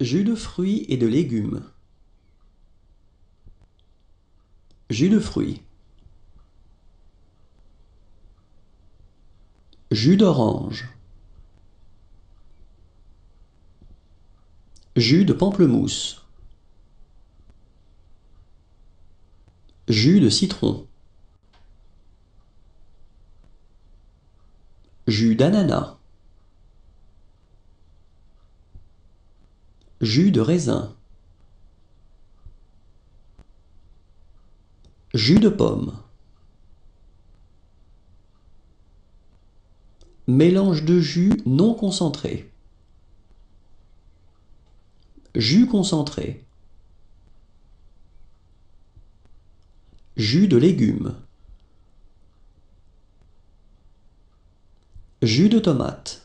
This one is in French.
Jus de fruits et de légumes. Jus de fruits. Jus d'orange. Jus de pamplemousse. Jus de citron. Jus d'ananas. Jus de raisin. Jus de pomme. Mélange de jus non concentré. Jus concentré. Jus de légumes. Jus de tomate.